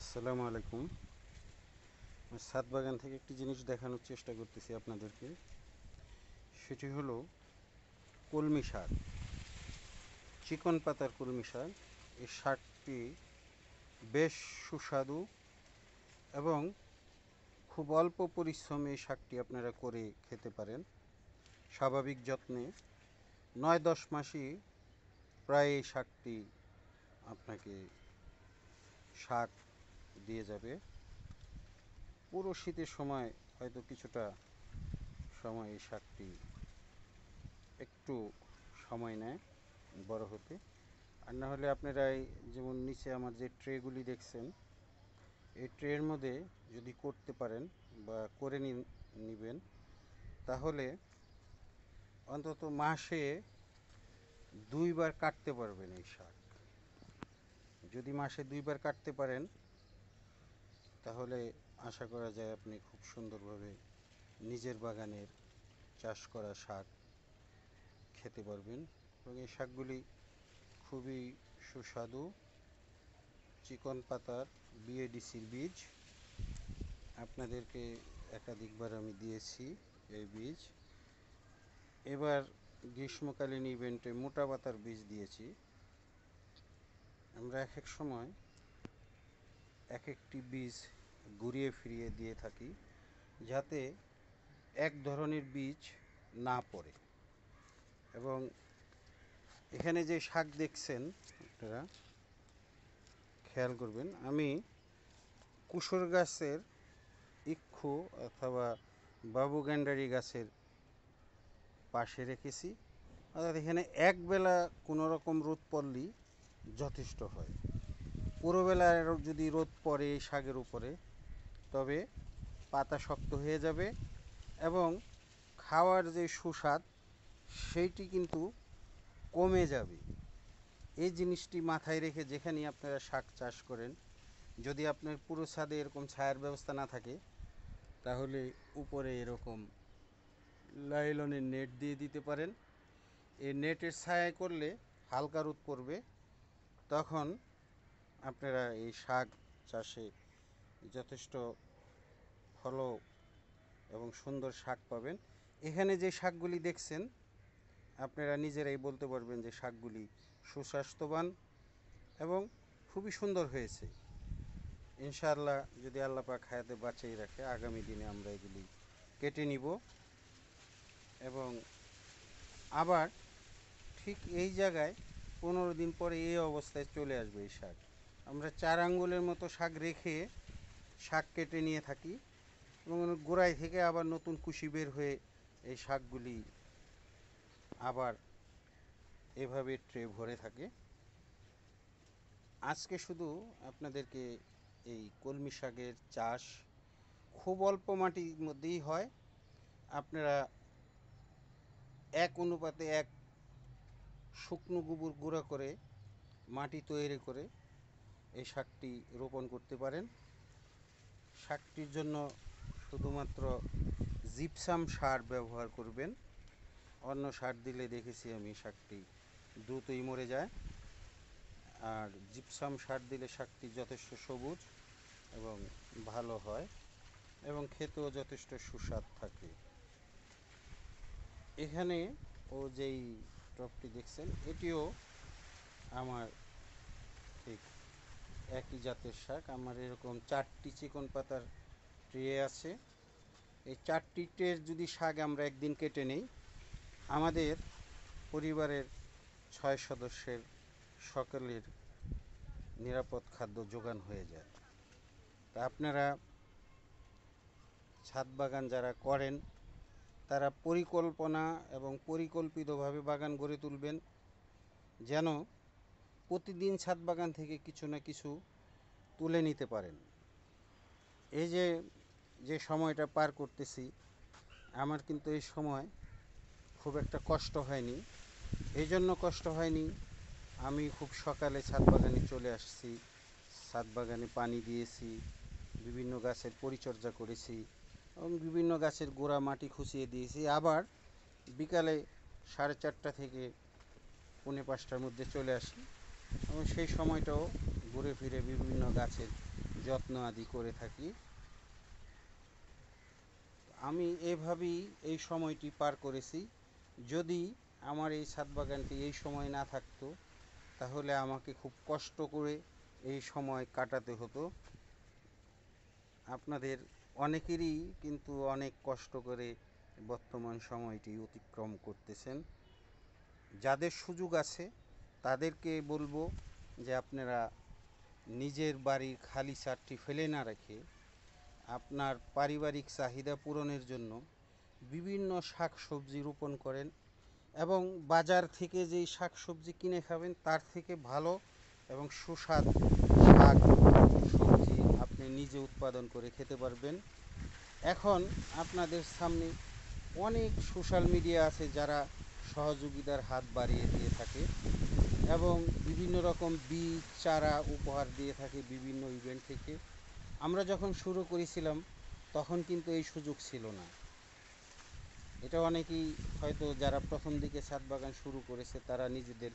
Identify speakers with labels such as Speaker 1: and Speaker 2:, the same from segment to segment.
Speaker 1: আসসালামু আলাইকুম সাত বাগান থেকে একটি জিনিস দেখানোর চেষ্টা করতেছি আপনাদেরকে সেটি হলো কলমি শাক চিকন পাতার কলমি শাক এই শাকটি বেশ সুস্বাদু এবং খুব অল্প পরিশ্রমে এই শাকটি আপনারা করে খেতে পারেন স্বাভাবিক যত্নে নয় দশ মাসই প্রায় এই শাকটি আপনাকে শাক দিয়ে যাবে পুরো শীতের সময় হয়তো কিছুটা সময় এই শাকটি একটু সময় নেয় বড় হতে আর না হলে আপনারাই যেমন নিচে আমার যে ট্রেগুলি দেখছেন এই ট্রের মধ্যে যদি করতে পারেন বা করে নিবেন তাহলে অন্তত মাসে দুইবার কাটতে পারবেন এই শাক যদি মাসে দুইবার কাটতে পারেন তাহলে আশা করা যায় আপনি খুব সুন্দরভাবে নিজের বাগানের চাষ করা শাক খেতে পারবেন এবং এই শাকগুলি খুবই সুস্বাদু চিকন পাতার বিএডিসির বীজ আপনাদেরকে একাধিকবার আমি দিয়েছি এই বীজ এবার গ্রীষ্মকালীন ইভেন্টে মোটা পাতার বীজ দিয়েছি আমরা এক এক সময় এক একটি বীজ ঘুরিয়ে ফিরিয়ে দিয়ে থাকি যাতে এক ধরনের বীজ না পড়ে এবং এখানে যে শাক দেখছেন আপনারা খেয়াল করবেন আমি কুসুর গাছের ইক্ষু অথবা বাবু গ্যান্ডারি গাছের পাশে রেখেছি অর্থাৎ এখানে একবেলা কোনো রকম রোদ পড়লেই যথেষ্ট হয় পুরোবেলার যদি রোদ পড়ে এই শাকের উপরে তবে পাতা শক্ত হয়ে যাবে এবং খাওয়ার যে সুস্বাদ সেইটি কিন্তু কমে যাবে এই জিনিসটি মাথায় রেখে যেখানেই আপনারা শাক চাষ করেন যদি আপনার পুরো ছাদে এরকম ছায়ার ব্যবস্থা না থাকে তাহলে উপরে এরকম লাইলনের নেট দিয়ে দিতে পারেন এই নেটের ছায়ায় করলে হালকা রোদ পড়বে তখন আপনারা এই শাক চাষে যথেষ্ট ভালো এবং সুন্দর শাক পাবেন এখানে যে শাকগুলি দেখছেন আপনারা নিজেরাই বলতে পারবেন যে শাকগুলি সুস্বাস্থ্যবান এবং খুবই সুন্দর হয়েছে ইনশাআল্লাহ যদি আল্লাহ পাক হায়াতে বাঁচিয়ে রাখে আগামী দিনে আমরা এগুলি কেটে নিব এবং আবার ঠিক এই জায়গায় পনেরো দিন পরে এই অবস্থায় চলে আসবে এই শাক আমরা চার আঙ্গুলের মতো শাক রেখে শাক কেটে নিয়ে থাকি এবং গোড়ায় থেকে আবার নতুন কুশি বের হয়ে এই শাকগুলি আবার এভাবে ট্রে ভরে থাকে আজকে শুধু আপনাদেরকে এই কলমি শাকের চাষ খুব অল্প মাটির মধ্যেই হয় আপনারা এক অনুপাতে এক শুকনো গোবর গুঁড়া করে মাটি তৈরি করে এই শাকটি রোপণ করতে পারেন শাকটির জন্য শুধুমাত্র জিপসাম সার ব্যবহার করবেন অন্য সার দিলে দেখেছি আমি শাকটি দ্রুতই মরে যায় আর জিপসাম সার দিলে শাকটি যথেষ্ট সবুজ এবং ভালো হয় এবং খেতেও যথেষ্ট সুস্বাদ থাকে এখানে ও যেই টপটি দেখছেন এটিও আমার একই জাতের শাক আমার এরকম চারটি চিকন পাতার ট্রে আছে এই চারটি ট্রের যদি শাক আমরা একদিন কেটে নেই আমাদের পরিবারের ছয় সদস্যের সকলের নিরাপদ খাদ্য যোগান হয়ে যায় তা আপনারা ছাদ বাগান যারা করেন তারা পরিকল্পনা এবং পরিকল্পিতভাবে বাগান গড়ে তুলবেন যেন প্রতিদিন ছাদ বাগান থেকে কিছু না কিছু তুলে নিতে পারেন এই যে যে সময়টা পার করতেছি আমার কিন্তু এই সময় খুব একটা কষ্ট হয়নি এই জন্য কষ্ট হয়নি আমি খুব সকালে ছাদ বাগানে চলে আসছি ছাদ বাগানে পানি দিয়েছি বিভিন্ন গাছের পরিচর্যা করেছি এবং বিভিন্ন গাছের গোড়া মাটি খুঁচিয়ে দিয়েছি আবার বিকালে সাড়ে চারটা থেকে পৌনে পাঁচটার মধ্যে চলে আসি এবং সেই সময়টাও ঘুরে ফিরে বিভিন্ন গাছের যত্ন আদি করে থাকি আমি এভাবেই এই সময়টি পার করেছি যদি আমার এই ছাদ বাগানটি এই সময় না থাকতো তাহলে আমাকে খুব কষ্ট করে এই সময় কাটাতে হতো আপনাদের অনেকেরই কিন্তু অনেক কষ্ট করে বর্তমান সময়টি অতিক্রম করতেছেন যাদের সুযোগ আছে তাদেরকে বলবো যে আপনারা নিজের বাড়ির খালি চারটি ফেলে না রেখে আপনার পারিবারিক চাহিদা পূরণের জন্য বিভিন্ন শাক সবজি রোপণ করেন এবং বাজার থেকে যেই শাক সবজি কিনে খাবেন তার থেকে ভালো এবং সুস্বাদ শাক সবজি আপনি নিজে উৎপাদন করে খেতে পারবেন এখন আপনাদের সামনে অনেক সোশ্যাল মিডিয়া আছে যারা সহযোগিতার হাত বাড়িয়ে দিয়ে থাকে এবং বিভিন্ন রকম বীজ চারা উপহার দিয়ে থাকে বিভিন্ন ইভেন্ট থেকে আমরা যখন শুরু করেছিলাম তখন কিন্তু এই সুযোগ ছিল না এটা অনেকেই হয়তো যারা প্রথম দিকে ছাদ বাগান শুরু করেছে তারা নিজেদের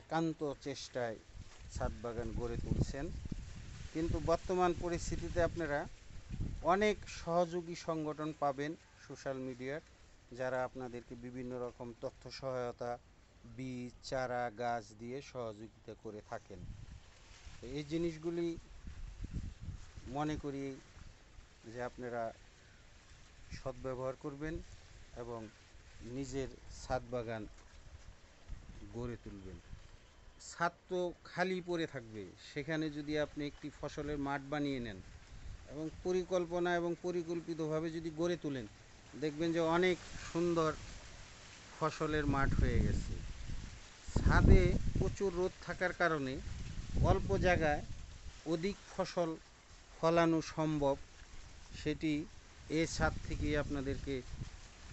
Speaker 1: একান্ত চেষ্টায় ছাদ বাগান গড়ে তুলছেন কিন্তু বর্তমান পরিস্থিতিতে আপনারা অনেক সহযোগী সংগঠন পাবেন সোশ্যাল মিডিয়ার যারা আপনাদেরকে বিভিন্ন রকম তথ্য সহায়তা বীজ চারা গাছ দিয়ে সহযোগিতা করে থাকেন এই জিনিসগুলি মনে করি যে আপনারা সদ্ব্যবহার করবেন এবং নিজের ছাদ বাগান গড়ে তুলবেন ছাদ তো খালি পড়ে থাকবে সেখানে যদি আপনি একটি ফসলের মাঠ বানিয়ে নেন এবং পরিকল্পনা এবং পরিকল্পিতভাবে যদি গড়ে তোলেন দেখবেন যে অনেক সুন্দর ফসলের মাঠ হয়ে গেছে ছাদে প্রচুর রোদ থাকার কারণে অল্প জায়গায় অধিক ফসল ফলানো সম্ভব সেটি এ ছাদ থেকে আপনাদেরকে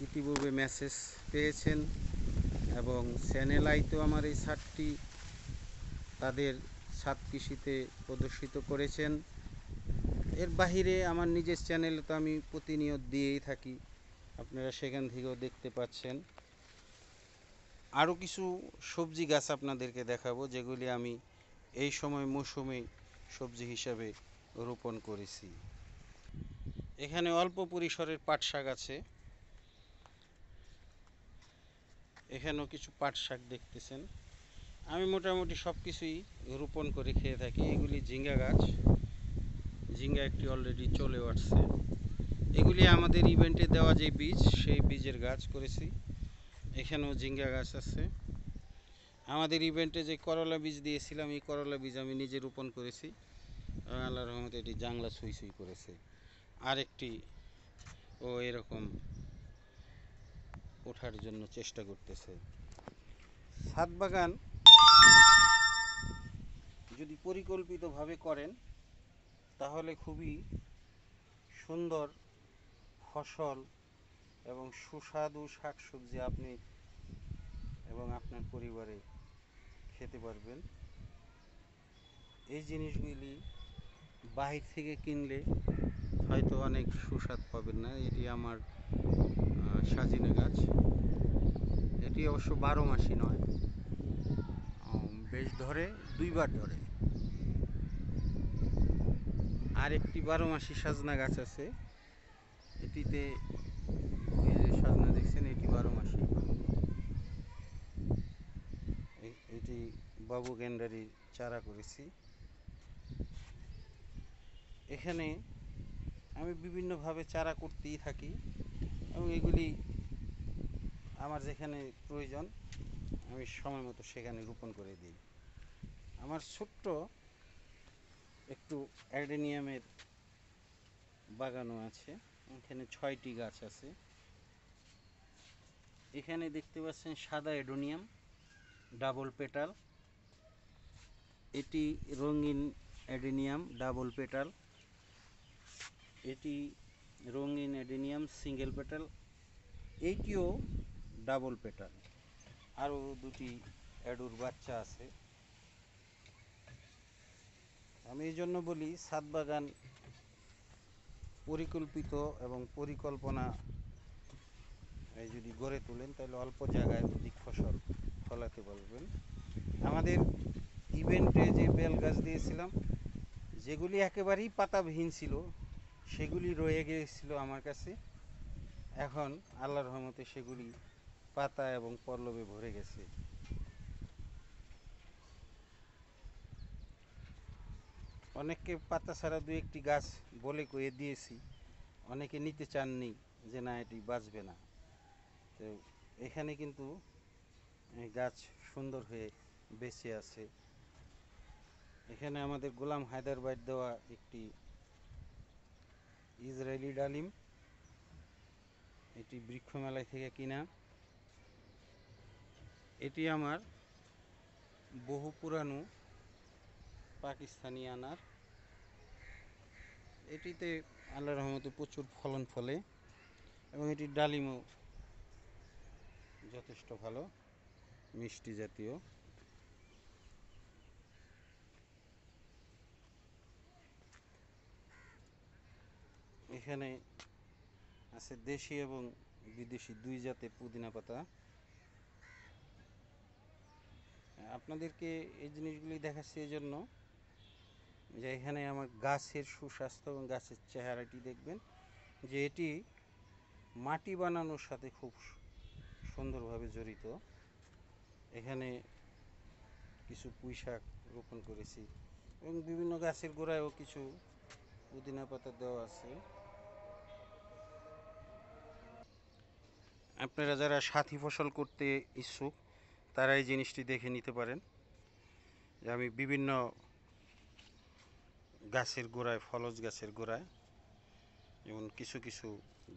Speaker 1: ইতিপূর্বে মেসেজ পেয়েছেন এবং চ্যানেল তো আমার এই ছাদটি তাদের ছাদ কৃষিতে প্রদর্শিত করেছেন এর বাহিরে আমার নিজের চ্যানেলে তো আমি প্রতিনিয়ত দিয়েই থাকি আপনারা সেখান থেকেও দেখতে পাচ্ছেন আরও কিছু সবজি গাছ আপনাদেরকে দেখাবো যেগুলি আমি এই সময় মৌসুমে সবজি হিসাবে রোপণ করেছি এখানে অল্প পরিসরের পাট শাক আছে এখানেও কিছু পাট শাক দেখতেছেন আমি মোটামুটি সব কিছুই রোপণ করে খেয়ে থাকি এগুলি ঝিঙ্গা গাছ ঝিঙ্গা একটি অলরেডি চলে আসছে এগুলি আমাদের ইভেন্টে দেওয়া যে বীজ সেই বীজের গাছ করেছি এখানেও জিঙ্গা গাছ আছে আমাদের ইভেন্টে যে করলা বীজ দিয়েছিলাম এই করলা বীজ আমি নিজে রোপণ করেছি আল্লাহ রহমতে এটি জাংলা সুই সুই করেছে আরেকটি ও এরকম ওঠার জন্য চেষ্টা করতেছে সাত বাগান যদি পরিকল্পিতভাবে করেন তাহলে খুবই সুন্দর ফসল এবং সুস্বাদু শাকসবজি আপনি এবং আপনার পরিবারে খেতে পারবেন এই জিনিসগুলি বাহির থেকে কিনলে হয়তো অনেক সুস্বাদ পাবেন না এটি আমার সাজিনা গাছ এটি অবশ্য বারো মাসই নয় বেশ ধরে দুইবার ধরে আর একটি বারো মাসি সাজনা গাছ আছে এটিতে বাবু গেন্ডারি চারা করেছি এখানে আমি বিভিন্নভাবে চারা করতেই থাকি এবং এগুলি আমার যেখানে প্রয়োজন আমি সময় মতো সেখানে রোপণ করে দিই আমার ছোট্ট একটু অ্যাডেনিয়ামের বাগানও আছে এখানে ছয়টি গাছ আছে এখানে দেখতে পাচ্ছেন সাদা অ্যাডোনিয়াম ডাবল পেটাল এটি রঙিন অ্যাডেনিয়াম ডাবল পেটাল এটি রঙিন অ্যাডেনিয়াম সিঙ্গেল পেটাল এইটিও ডাবল পেটাল আরও দুটি অ্যাডুর বাচ্চা আছে আমি এই জন্য বলি সাত বাগান পরিকল্পিত এবং পরিকল্পনা যদি গড়ে তোলেন তাহলে অল্প জায়গায় অধিক ফসল ফলাতে পারবেন আমাদের ইভেন্টে যে বেল গাছ দিয়েছিলাম যেগুলি একেবারেই পাতাবিহীন ছিল সেগুলি রয়ে গিয়েছিল আমার কাছে এখন আল্লাহর রহমতে সেগুলি পাতা এবং পল্লবে ভরে গেছে অনেককে পাতা ছাড়া দু একটি গাছ বলে কয়ে দিয়েছি অনেকে নিতে চাননি যে না এটি বাঁচবে না তো এখানে কিন্তু গাছ সুন্দর হয়ে বেঁচে আছে এখানে আমাদের গোলাম হায়দার দেওয়া একটি ইসরায়েলি ডালিম এটি বৃক্ষমেলায় থেকে কিনা এটি আমার বহু পুরানো পাকিস্তানি আনার এটিতে আল্লাহ রহমতে প্রচুর ফলন ফলে এবং এটি ডালিমও যথেষ্ট ভালো মিষ্টি জাতীয় এখানে আছে দেশি এবং বিদেশি দুই জাতের পুদিনা পাতা আপনাদেরকে এই জিনিসগুলি দেখাচ্ছি এই জন্য যে এখানে আমার গাছের সুস্বাস্থ্য এবং গাছের চেহারাটি দেখবেন যে এটি মাটি বানানোর সাথে খুব সুন্দরভাবে জড়িত এখানে কিছু পুঁই শাক রোপণ করেছি এবং বিভিন্ন গাছের গোড়ায়ও কিছু পুদিনা পাতা দেওয়া আছে আপনারা যারা সাথী ফসল করতে ইচ্ছুক তারা এই জিনিসটি দেখে নিতে পারেন যে আমি বিভিন্ন গাছের গোড়ায় ফলজ গাছের গোড়ায় যেমন কিছু কিছু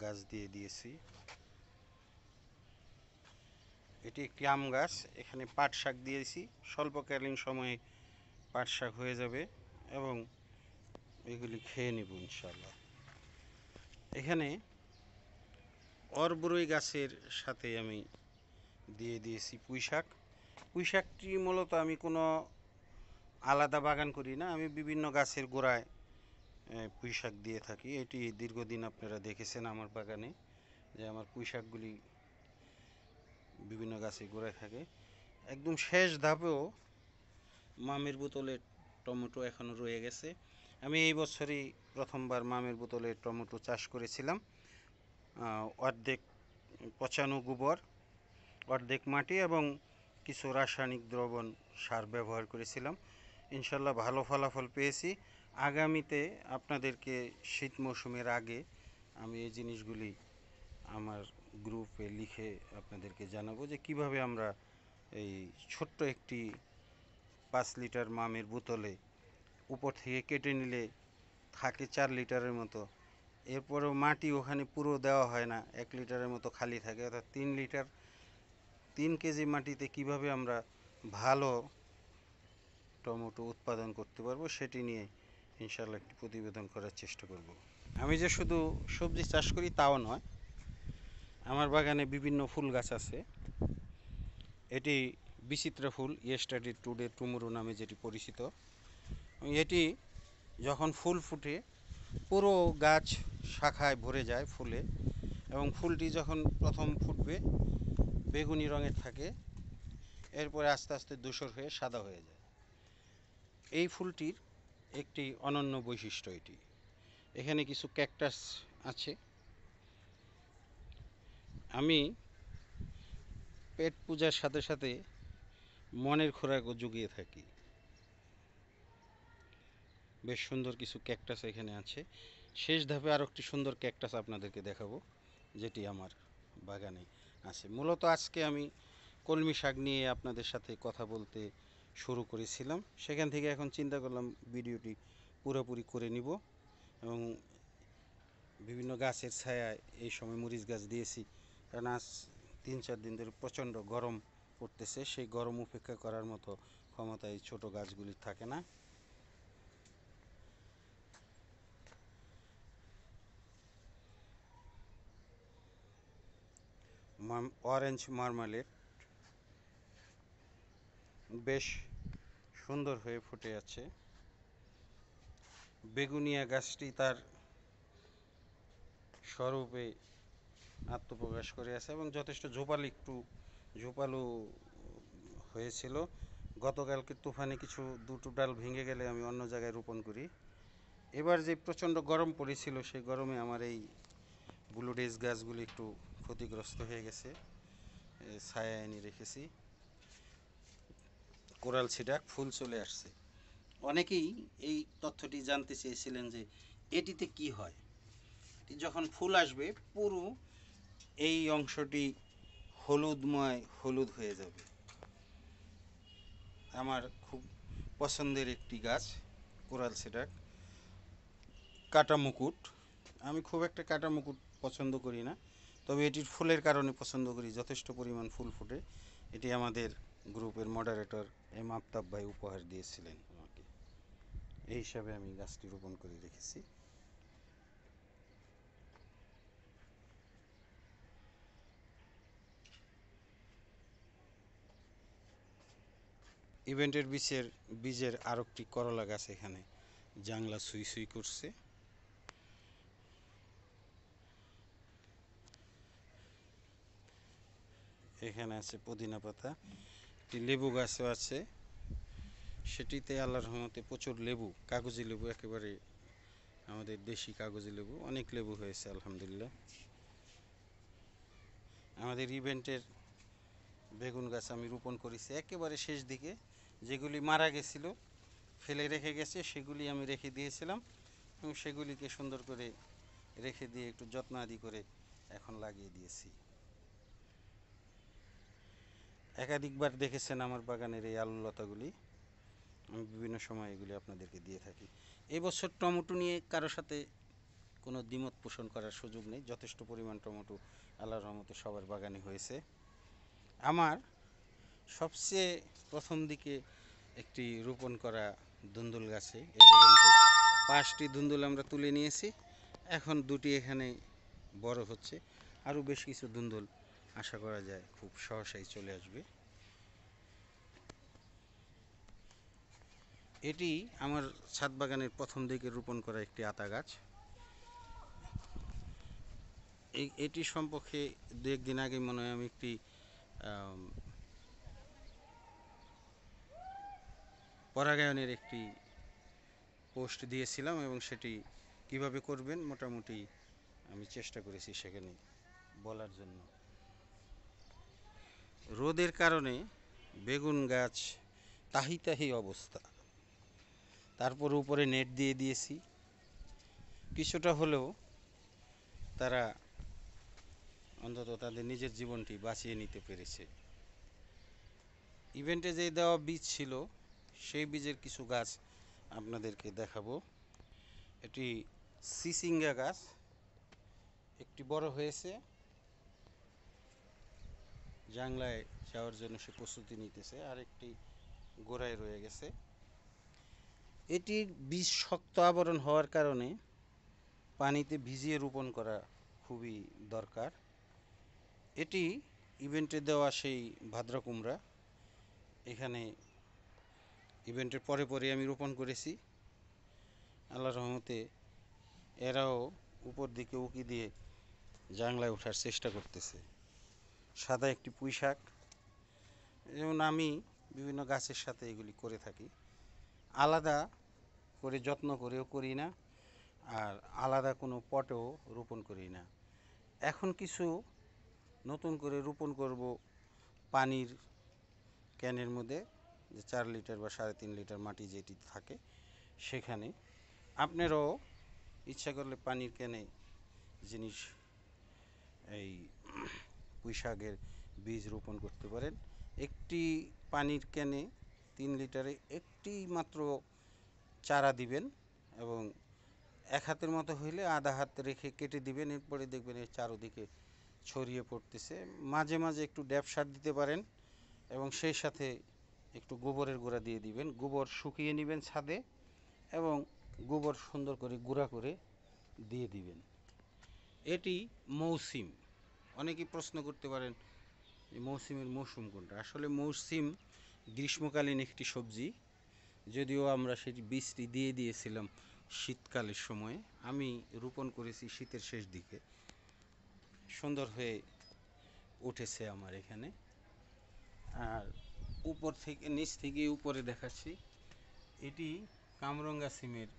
Speaker 1: গাছ দিয়ে দিয়েছি এটি একটি আম গাছ এখানে পাট শাক দিয়েছি স্বল্পকালীন সময়ে পাট শাক হয়ে যাবে এবং এগুলি খেয়ে নেব ইনশাল্লাহ এখানে অরবরই গাছের সাথে আমি দিয়ে দিয়েছি পুঁই শাক পুঁই শাকটি মূলত আমি কোনো আলাদা বাগান করি না আমি বিভিন্ন গাছের গোড়ায় পুঁই শাক দিয়ে থাকি এটি দীর্ঘদিন আপনারা দেখেছেন আমার বাগানে যে আমার পুঁই শাকগুলি বিভিন্ন গাছে গোড়ায় থাকে একদম শেষ ধাপেও মামের বোতলে টমেটো এখনও রয়ে গেছে আমি এই বছরই প্রথমবার মামের বোতলে টমেটো চাষ করেছিলাম অর্ধেক পচানো গোবর অর্ধেক মাটি এবং কিছু রাসায়নিক দ্রবণ সার ব্যবহার করেছিলাম ইনশাল্লাহ ভালো ফলাফল পেয়েছি আগামীতে আপনাদেরকে শীত মৌসুমের আগে আমি এই জিনিসগুলি আমার গ্রুপে লিখে আপনাদেরকে জানাবো যে কিভাবে আমরা এই ছোট্ট একটি পাঁচ লিটার মামের বোতলে উপর থেকে কেটে নিলে থাকে চার লিটারের মতো এরপরেও মাটি ওখানে পুরো দেওয়া হয় না এক লিটারের মতো খালি থাকে অর্থাৎ তিন লিটার তিন কেজি মাটিতে কিভাবে আমরা ভালো টমেটো উৎপাদন করতে পারবো সেটি নিয়ে ইনশাল্লাহ একটি প্রতিবেদন করার চেষ্টা করব। আমি যে শুধু সবজি চাষ করি তাও নয় আমার বাগানে বিভিন্ন ফুল গাছ আছে এটি বিচিত্র ফুল ইয়েস্টাডি টুডে টুমুরু নামে যেটি পরিচিত এটি যখন ফুল ফুটে পুরো গাছ শাখায় ভরে যায় ফুলে এবং ফুলটি যখন প্রথম ফুটবে বেগুনি রঙের থাকে এরপরে আস্তে আস্তে ধূসর হয়ে সাদা হয়ে যায় এই ফুলটির একটি অনন্য বৈশিষ্ট্য এটি এখানে কিছু ক্যাকটাস আছে আমি পেট পূজার সাথে সাথে মনের খোরাকও জুগিয়ে থাকি বেশ সুন্দর কিছু ক্যাকটাস এখানে আছে শেষ ধাপে আরও একটি সুন্দর ক্যাকটাস আপনাদেরকে দেখাবো যেটি আমার বাগানে আছে মূলত আজকে আমি কলমি শাক নিয়ে আপনাদের সাথে কথা বলতে শুরু করেছিলাম সেখান থেকে এখন চিন্তা করলাম ভিডিওটি পুরোপুরি করে নিব এবং বিভিন্ন গাছের ছায়ায় এই সময় মরিচ গাছ দিয়েছি কারণ আজ তিন চার দিন ধরে প্রচণ্ড গরম পড়তেছে সেই গরম উপেক্ষা করার মতো ক্ষমতা এই ছোটো গাছগুলির থাকে না অরেঞ্জ মার্মালেট বেশ সুন্দর হয়ে ফুটে আছে বেগুনিয়া গাছটি তার স্বরূপে আত্মপ্রকাশ করে আছে এবং যথেষ্ট ঝোপাল একটু ঝোপালো হয়েছিল গতকালকে তুফানে কিছু দুটো ডাল ভেঙে গেলে আমি অন্য জায়গায় রোপণ করি এবার যে প্রচণ্ড গরম পড়েছিল সেই গরমে আমার এই ব্লুডেজ গাছগুলি একটু ক্ষতিগ্রস্ত হয়ে গেছে ছায়া এনে রেখেছি কোরাল সিডাক ফুল চলে আসছে অনেকেই এই তথ্যটি জানতে চেয়েছিলেন যে এটিতে কি হয় যখন ফুল আসবে পুরো এই অংশটি হলুদময় হলুদ হয়ে যাবে আমার খুব পছন্দের একটি গাছ কোরাল সিডাক কাটা মুকুট আমি খুব একটা কাটা মুকুট পছন্দ করি না তবে এটির ফুলের কারণে পছন্দ করি যথেষ্ট পরিমাণ ফুল ফুটে এটি আমাদের গ্রুপের মডারেটর এম আফতাব ভাই উপহার দিয়েছিলেন আমাকে এই হিসাবে আমি গাছটি রোপণ করে রেখেছি ইভেন্টের বীজের বীজের আরেকটি করলা গাছ এখানে জাংলা সুই সুই করছে এখানে আছে পুদিনা পাতা লেবু গাছও আছে সেটিতে আল্লাহর রহমতে প্রচুর লেবু কাগজি লেবু একেবারে আমাদের দেশি কাগজি লেবু অনেক লেবু হয়েছে আলহামদুলিল্লাহ আমাদের ইভেন্টের বেগুন গাছ আমি রোপণ করেছি একেবারে শেষ দিকে যেগুলি মারা গেছিল ফেলে রেখে গেছে সেগুলি আমি রেখে দিয়েছিলাম এবং সেগুলিকে সুন্দর করে রেখে দিয়ে একটু যত্ন আদি করে এখন লাগিয়ে দিয়েছি একাধিকবার দেখেছেন আমার বাগানের এই আলু লতাগুলি আমি বিভিন্ন সময় এগুলি আপনাদেরকে দিয়ে থাকি এবছর টমেটো নিয়ে কারো সাথে কোনো দ্বিমত পোষণ করার সুযোগ নেই যথেষ্ট পরিমাণ টমেটো আল্লাহর রহমতে সবার বাগানে হয়েছে আমার সবচেয়ে প্রথম দিকে একটি রোপণ করা ধুন্দুল গাছে এই পর্যন্ত পাঁচটি ধুন্দুল আমরা তুলে নিয়েছি এখন দুটি এখানে বড় হচ্ছে আরও বেশ কিছু ধুন্দুল আশা করা যায় খুব সহসাই চলে আসবে এটি আমার ছাদ বাগানের প্রথম দিকে রোপণ করা একটি আতা গাছ এটি সম্পর্কে দু একদিন আগে মনে হয় আমি একটি পরাগায়নের একটি পোস্ট দিয়েছিলাম এবং সেটি কিভাবে করবেন মোটামুটি আমি চেষ্টা করেছি সেখানে বলার জন্য রোদের কারণে বেগুন গাছ তাহি তাহি অবস্থা তারপর উপরে নেট দিয়ে দিয়েছি কিছুটা হলেও তারা অন্তত তাদের নিজের জীবনটি বাঁচিয়ে নিতে পেরেছে ইভেন্টে যে দেওয়া বীজ ছিল সেই বীজের কিছু গাছ আপনাদেরকে দেখাবো এটি সিসিঙ্গা গাছ একটি বড় হয়েছে জাংলায় যাওয়ার জন্য সে প্রস্তুতি নিতেছে আর একটি গোড়ায় রয়ে গেছে এটির বীজ শক্ত আবরণ হওয়ার কারণে পানিতে ভিজিয়ে রোপণ করা খুবই দরকার এটি ইভেন্টে দেওয়া সেই ভাদ্র কুমড়া এখানে ইভেন্টের পরে পরে আমি রোপণ করেছি আল্লাহ রহমতে এরাও উপর দিকে উকি দিয়ে জাংলায় ওঠার চেষ্টা করতেছে সাদা একটি পুঁই শাক যেমন আমি বিভিন্ন গাছের সাথে এগুলি করে থাকি আলাদা করে যত্ন করেও করি না আর আলাদা কোনো পটেও রোপণ করি না এখন কিছু নতুন করে রোপণ করব পানির ক্যানের মধ্যে যে চার লিটার বা সাড়ে তিন লিটার মাটি যেটি থাকে সেখানে আপনারাও ইচ্ছা করলে পানির ক্যানে জিনিস এই পুঁইশাকের বীজ রোপণ করতে পারেন একটি পানির ক্যানে তিন লিটারে একটি মাত্র চারা দিবেন এবং এক হাতের মতো হইলে আধা হাত রেখে কেটে দিবেন এরপরে দেখবেন এর চারোদিকে ছড়িয়ে পড়তেছে মাঝে মাঝে একটু ড্যাব সার দিতে পারেন এবং সেই সাথে একটু গোবরের গুঁড়া দিয়ে দিবেন গোবর শুকিয়ে নেবেন ছাদে এবং গোবর সুন্দর করে গুঁড়া করে দিয়ে দিবেন এটি মৌসুম অনেকেই প্রশ্ন করতে পারেন মৌসুমের মৌসুম কোনটা আসলে মৌসুম গ্রীষ্মকালীন একটি সবজি যদিও আমরা সেটি বৃষ্টি দিয়ে দিয়েছিলাম শীতকালের সময়ে আমি রোপণ করেছি শীতের শেষ দিকে সুন্দর হয়ে উঠেছে আমার এখানে আর উপর থেকে নিচ থেকে উপরে দেখাচ্ছি এটি কামরঙ্গা সিমের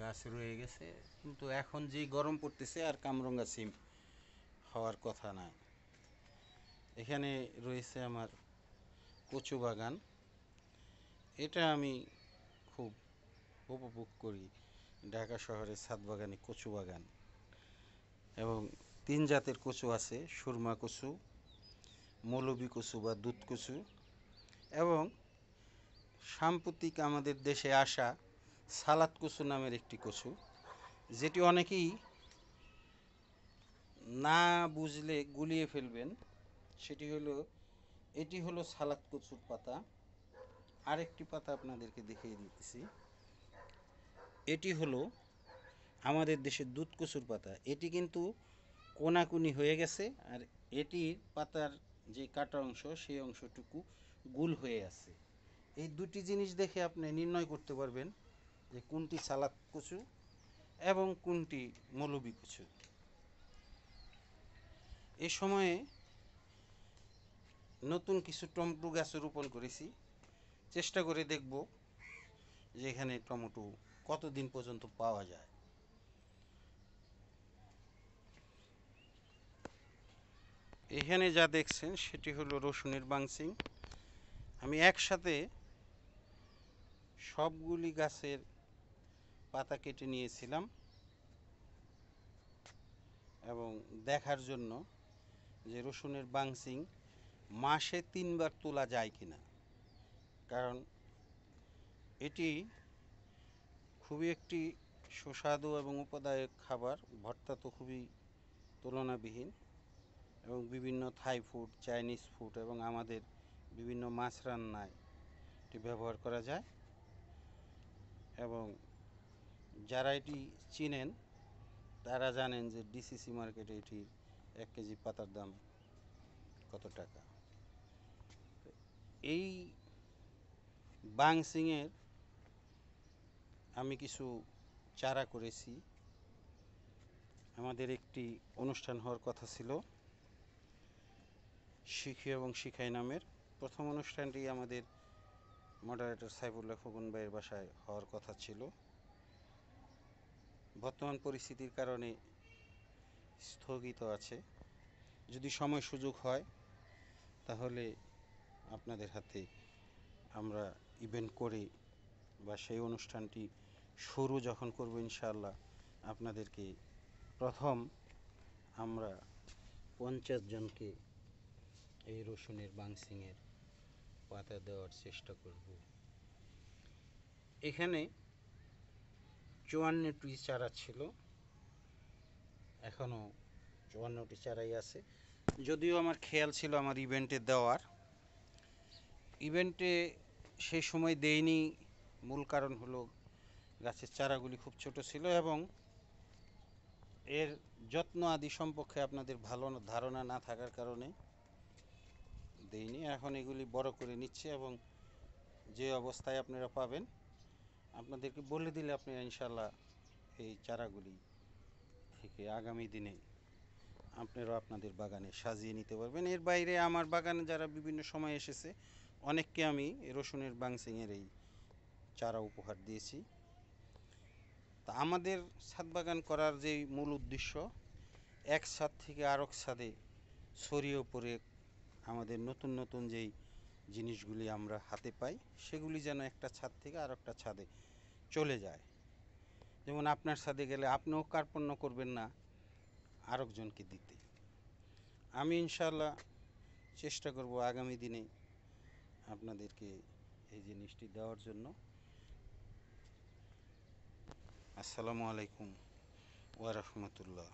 Speaker 1: গাছ রয়ে গেছে কিন্তু এখন যে গরম পড়তেছে আর কামরঙ্গা সিম হওয়ার কথা না এখানে রয়েছে আমার কচু বাগান এটা আমি খুব উপভোগ করি ঢাকা শহরের ছাদ বাগানে কচু বাগান এবং তিন জাতের কচু আছে সুরমা কচু মৌলবী কচু বা দুধ কচু এবং সাম্প্রতিক আমাদের দেশে আসা সালাদ কচু নামের একটি কচু যেটি অনেকেই না বুঝলে গুলিয়ে ফেলবেন সেটি হলো এটি হলো সালাদ কচুর পাতা আরেকটি পাতা আপনাদেরকে দেখিয়ে দিতেছি এটি হলো আমাদের দেশের দুধ কচুর পাতা এটি কিন্তু কোনাকুনি হয়ে গেছে আর এটির পাতার যে কাটা অংশ সেই অংশটুকু গুল হয়ে আছে এই দুটি জিনিস দেখে আপনি নির্ণয় করতে পারবেন যে কোনটি সালাদ কচু এবং কোনটি মৌলবী কচু এ সময়ে নতুন কিছু টমেটো গাছ রোপণ করেছি চেষ্টা করে দেখব যে এখানে টমেটো কতদিন পর্যন্ত পাওয়া যায় এখানে যা দেখছেন সেটি হলো রসুনের বাংসিং আমি একসাথে সবগুলি গাছের পাতা কেটে নিয়েছিলাম এবং দেখার জন্য যে রসুনের বাংসিং মাসে তিনবার তোলা যায় কিনা কারণ এটি খুবই একটি সুস্বাদু এবং উপাদায়ক খাবার ভর্তা তো খুবই তুলনাবিহীন এবং বিভিন্ন থাই ফুড চাইনিজ ফুড এবং আমাদের বিভিন্ন মাছ রান্নায় এটি ব্যবহার করা যায় এবং যারা এটি চিনেন তারা জানেন যে ডিসিসি মার্কেটে এটি এক কেজি পাতার দাম কত টাকা এই বাংসিংয়ের আমি কিছু চারা করেছি আমাদের একটি অনুষ্ঠান হওয়ার কথা ছিল শিখি এবং শিখাই নামের প্রথম অনুষ্ঠানটি আমাদের মডারেটর সাইফুল্লাহ খোকন ভাইয়ের বাসায় হওয়ার কথা ছিল বর্তমান পরিস্থিতির কারণে স্থগিত আছে যদি সময় সুযোগ হয় তাহলে আপনাদের হাতে আমরা ইভেন্ট করে বা সেই অনুষ্ঠানটি শুরু যখন করব ইনশাআল্লাহ আপনাদেরকে প্রথম আমরা পঞ্চাশ জনকে এই রসুনের বাংসিংয়ের পাতা দেওয়ার চেষ্টা করব এখানে চুয়ান্নটি চারা ছিল এখনও চুয়ান্নটি চারাই আছে যদিও আমার খেয়াল ছিল আমার ইভেন্টে দেওয়ার ইভেন্টে সেই সময় দেইনি মূল কারণ হলো গাছের চারাগুলি খুব ছোট ছিল এবং এর যত্ন আদি সম্পর্কে আপনাদের ভালো ধারণা না থাকার কারণে দেইনি এখন এগুলি বড় করে নিচ্ছে এবং যে অবস্থায় আপনারা পাবেন আপনাদেরকে বলে দিলে আপনারা ইনশাল্লাহ এই চারাগুলি থেকে আগামী দিনে আপনারাও আপনাদের বাগানে সাজিয়ে নিতে পারবেন এর বাইরে আমার বাগানে যারা বিভিন্ন সময় এসেছে অনেককে আমি রসুনের বাংসিংয়ের এই চারা উপহার দিয়েছি তা আমাদের ছাদ বাগান করার যে মূল উদ্দেশ্য এক ছাদ থেকে আরক ছাদে ছড়িয়ে পড়ে আমাদের নতুন নতুন যেই জিনিসগুলি আমরা হাতে পাই সেগুলি যেন একটা ছাদ থেকে আর একটা ছাদে চলে যায় যেমন আপনার সাথে গেলে আপনিও কার্পণ্য করবেন না আরেকজনকে দিতে আমি ইনশাল্লাহ চেষ্টা করব আগামী দিনে আপনাদেরকে এই জিনিসটি দেওয়ার জন্য আসসালামু আলাইকুম ওয়ারহমতুল্লাহ